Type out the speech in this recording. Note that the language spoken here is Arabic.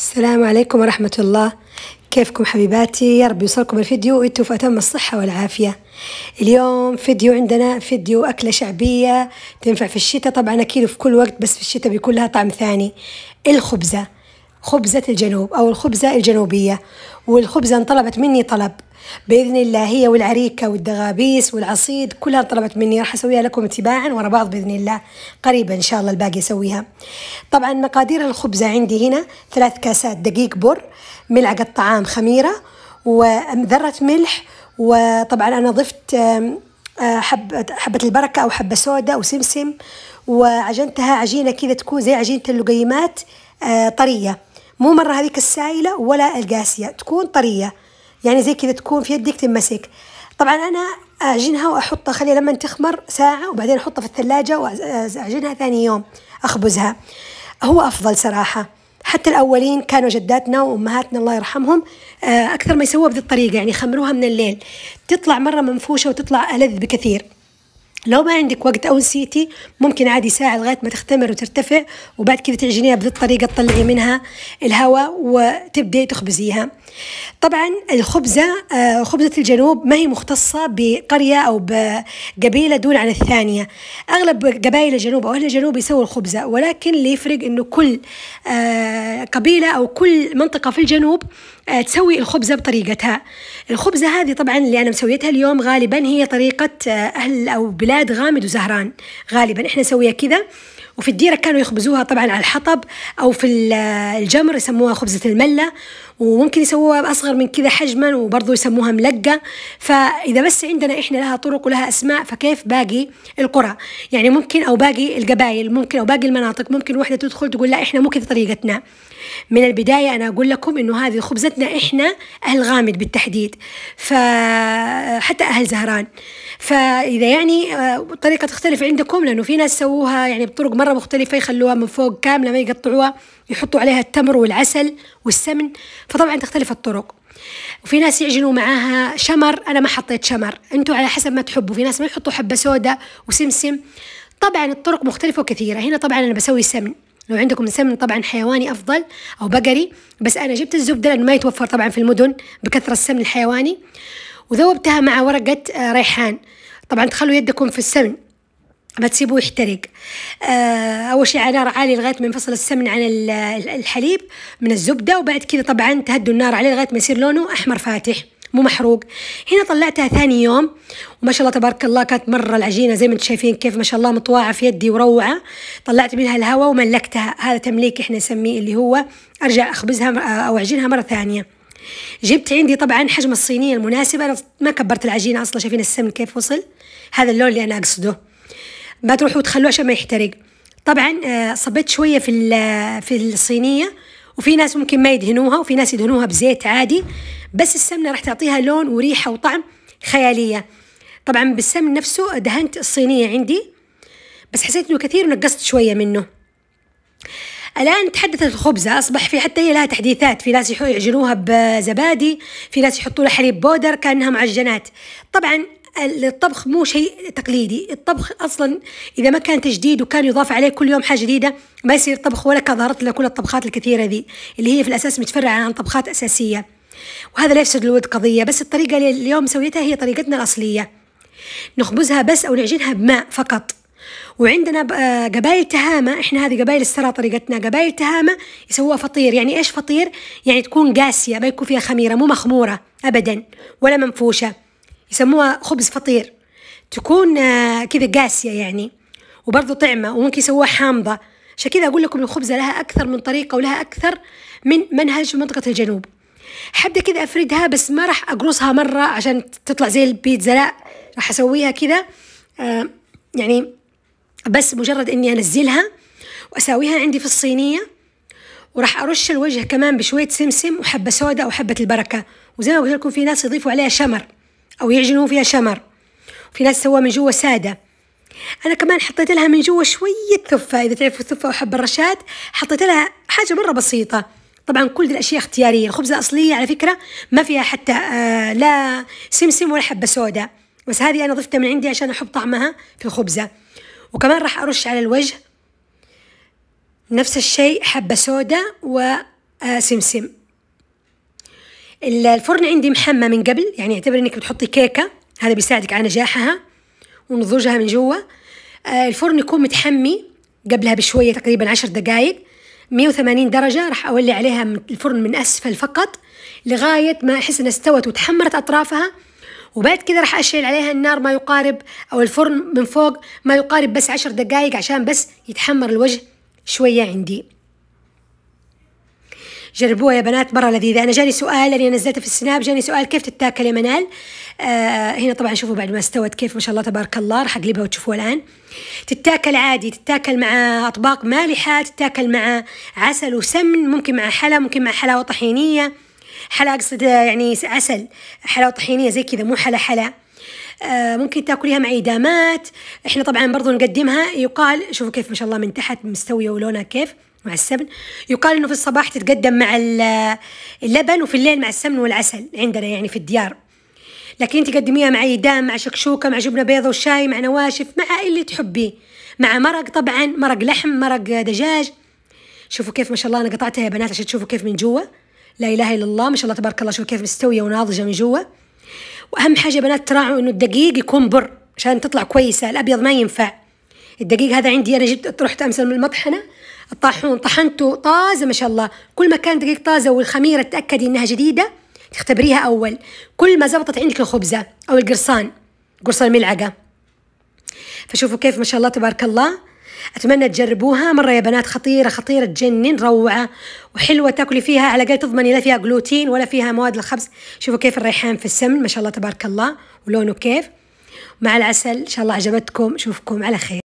السلام عليكم ورحمة الله كيفكم حبيباتي يا رب يوصلكم الفيديو وانتم في أتم الصحة والعافية اليوم فيديو عندنا فيديو أكلة شعبية تنفع في الشتاء طبعا أكيد في كل وقت بس في الشتاء بيكون لها طعم ثاني الخبزة خبزة الجنوب أو الخبزة الجنوبية والخبزة انطلبت مني طلب بإذن الله هي والعريكة والدغابيس والعصيد كلها انطلبت مني راح أسويها لكم تباعا ورا بعض بإذن الله قريبا إن شاء الله الباقي أسويها طبعا مقادير الخبزة عندي هنا ثلاث كاسات دقيق بر ملعقة طعام خميرة وذرة ملح وطبعا أنا ضفت آه، حبة, حبة البركة أو حبة سوداء وسمسم وعجنتها عجينة كذا تكون زي عجينة اللقيمات آه، طرية مو مرة هذيك السائلة ولا القاسية تكون طرية يعني زي كذا تكون في يدك تمسك طبعا أنا أعجنها وأحطها خليها لما تخمر ساعة وبعدين أحطها في الثلاجة وأعجنها ثاني يوم أخبزها هو أفضل صراحة حتى الأولين كانوا جداتنا وأمهاتنا الله يرحمهم آه، أكثر ما يسووها بهذه الطريقة يعني يخمروها من الليل تطلع مرة منفوشة وتطلع ألذ بكثير لو ما عندك وقت او نسيتي ممكن عادي ساعه لغايه ما تختمر وترتفع وبعد كذا تعجنيها بهذه الطريقه تطلعي منها الهواء وتبداي تخبزيها طبعا الخبزه آه، خبزه الجنوب ما هي مختصه بقريه او بقبيله دون عن الثانيه اغلب قبائل الجنوب او اهل الجنوب يسووا الخبزه ولكن اللي يفرق انه كل آه، قبيله او كل منطقه في الجنوب آه، تسوي الخبزه بطريقتها الخبزه هذه طبعا اللي انا مسويتها اليوم غالبا هي طريقه اهل او بلاد ميلاد غامد وزهران غالبا احنا نسويها كذا وفي الديرة كانوا يخبزوها طبعا على الحطب أو في الجمر يسموها خبزة الملة وممكن يسووها أصغر من كذا حجما وبرضه يسموها ملقه فاذا بس عندنا احنا لها طرق ولها اسماء فكيف باقي القرى يعني ممكن او باقي القبائل ممكن او باقي المناطق ممكن وحده تدخل تقول لا احنا مو كذا طريقتنا من البدايه انا اقول لكم انه هذه خبزتنا احنا اهل غامد بالتحديد فحتى اهل زهران فاذا يعني آه، طريقه تختلف عندكم لانه في ناس سووها يعني بطرق مره مختلفه يخلوها من فوق كامله ما يقطعوها يحطوا عليها التمر والعسل والسمن فطبعا تختلف الطرق وفي ناس يعجنوا معاها شمر انا ما حطيت شمر انتوا على حسب ما تحبوا في ناس ما يحطوا حبه سوداء وسمسم طبعا الطرق مختلفه وكثيره هنا طبعا انا بسوي سمن لو عندكم سمن طبعا حيواني افضل او بقري بس انا جبت الزبده لان ما يتوفر طبعا في المدن بكثره السمن الحيواني وذوبتها مع ورقه آه، ريحان طبعا تخلوا يدكم في السمن ما تسيبوه يحترق آه أول شيء على نار عالية لغاية ما ينفصل السمن عن الحليب من الزبدة وبعد كذا طبعا تهدوا النار عليه لغاية ما يصير لونه أحمر فاتح مو محروق هنا طلعتها ثاني يوم وما شاء الله تبارك الله كانت مرة العجينة زي ما انتم شايفين كيف ما شاء الله مطواعة في يدي وروعة طلعت منها الهواء وملكتها هذا تمليك احنا نسميه اللي هو أرجع أخبزها أو أعجنها مرة ثانية جبت عندي طبعا حجم الصينيه المناسبه انا ما كبرت العجينه اصلا شايفين السمن كيف وصل هذا اللون اللي انا اقصده ما تروحوا تخلوه عشان ما يحترق طبعا آه، صبيت شويه في في الصينيه وفي ناس ممكن ما يدهنوها وفي ناس يدهنوها بزيت عادي بس السمنه راح تعطيها لون وريحه وطعم خياليه طبعا بالسمن نفسه دهنت الصينيه عندي بس حسيت انه كثير ونقصت شويه منه الآن تحدثت الخبزة أصبح في حتى هي لها تحديثات في ناس يعجنوها بزبادي في ناس يحطوا لها حليب بودر كأنها معجنات طبعا الطبخ مو شيء تقليدي الطبخ أصلا إذا ما كان تجديد وكان يضاف عليه كل يوم حاجة جديدة ما يصير طبخ ولا كظهرت له كل الطبخات الكثيرة ذي اللي هي في الأساس متفرعة عن طبخات أساسية وهذا لا يفسد الود قضية بس الطريقة اللي اليوم سويتها هي طريقتنا الأصلية نخبزها بس أو نعجنها بماء فقط وعندنا آه، قبائل تهامة احنا هذه قبائل السرى طريقتنا قبائل تهامة يسووها فطير يعني ايش فطير يعني تكون قاسية ما يكون فيها خميرة مو مخمورة ابدا ولا منفوشة يسموها خبز فطير تكون آه، كذا قاسية يعني وبرضه طعمة وممكن يسووها حامضة عشان كذا أقول لكم الخبزة لها أكثر من طريقة ولها أكثر من منهج في منطقة الجنوب حبة كذا أفردها بس ما راح أقرصها مرة عشان تطلع زي البيتزا لا راح أسويها كذا آه، يعني بس مجرد إني أنزلها وأساويها عندي في الصينية وراح أرش الوجه كمان بشوية سمسم وحبة سوداء أو حبة البركة وزي ما قلت لكم في ناس يضيفوا عليها شمر أو يعجنوا فيها شمر في ناس سوا من جوا سادة أنا كمان حطيت لها من جوا شوية ثفة إذا تعرفوا الثفة وحب الرشاد حطيت لها حاجة مرة بسيطة طبعا كل دي الأشياء اختيارية الخبزة الأصلية على فكرة ما فيها حتى آه لا سمسم ولا حبة سوداء بس هذه أنا ضفتها من عندي عشان أحب طعمها في الخبزة وكمان راح أرش على الوجه نفس الشيء حبة سوداء وسمسم آه، الفرن عندي محمى من قبل يعني اعتبر انك بتحطي كيكه هذا بيساعدك على نجاحها ونضوجها من جوا آه، الفرن يكون متحمي قبلها بشويه تقريبا عشر دقائق 180 درجة راح أولي عليها الفرن من أسفل فقط لغاية ما أحس إنها استوت وتحمرت أطرافها وبعد كذا راح أشعل عليها النار ما يقارب أو الفرن من فوق ما يقارب بس عشر دقايق عشان بس يتحمر الوجه شوية عندي جربوها يا بنات مرة لذيذة أنا جاني سؤال أنا نزلته في السناب جاني سؤال كيف تتاكل يا منال آه هنا طبعا شوفوا بعد ما استوت كيف ما شاء الله تبارك الله راح أقلبها وتشوفوها الآن تتاكل عادي تتاكل مع أطباق مالحة تتاكل مع عسل وسمن ممكن مع حلا ممكن مع حلاوة طحينية حلا أقصد يعني عسل حلاوة طحينية زي كذا مو حلا حلا آه، ممكن تاكليها مع ايدامات احنا طبعا برضو نقدمها يقال شوفوا كيف ما شاء الله من تحت مستويه ولونها كيف مع السمن يقال انه في الصباح تتقدم مع اللبن وفي الليل مع السمن والعسل عندنا يعني في الديار لكن تقدميها مع يدام مع شكشوكه مع جبنه بيضة وشاي مع نواشف مع اللي تحبيه مع مرق طبعا مرق لحم مرق دجاج شوفوا كيف ما شاء الله انا قطعتها يا بنات عشان تشوفوا كيف من جوا لا اله الا الله ما شاء الله تبارك الله شوفوا كيف مستويه وناضجه من جوا واهم حاجه يا بنات تراعوا انه الدقيق يكون بر عشان تطلع كويسه الابيض ما ينفع الدقيق هذا عندي انا جبت رحت امس المطحنه الطاحون طحنته طازه ما شاء الله كل ما كان دقيق طازه والخميره تاكدي انها جديده تختبريها اول كل ما زبطت عندك الخبزه او القرصان قرصان الملعقه فشوفوا كيف ما شاء الله تبارك الله اتمنى تجربوها مره يا بنات خطيره خطيره تجنن روعه وحلوه تاكلي فيها على الاقل تضمني لا فيها جلوتين ولا فيها مواد الخبز شوفوا كيف الريحان في السمن ما شاء الله تبارك الله ولونه كيف مع العسل ان شاء الله عجبتكم اشوفكم على خير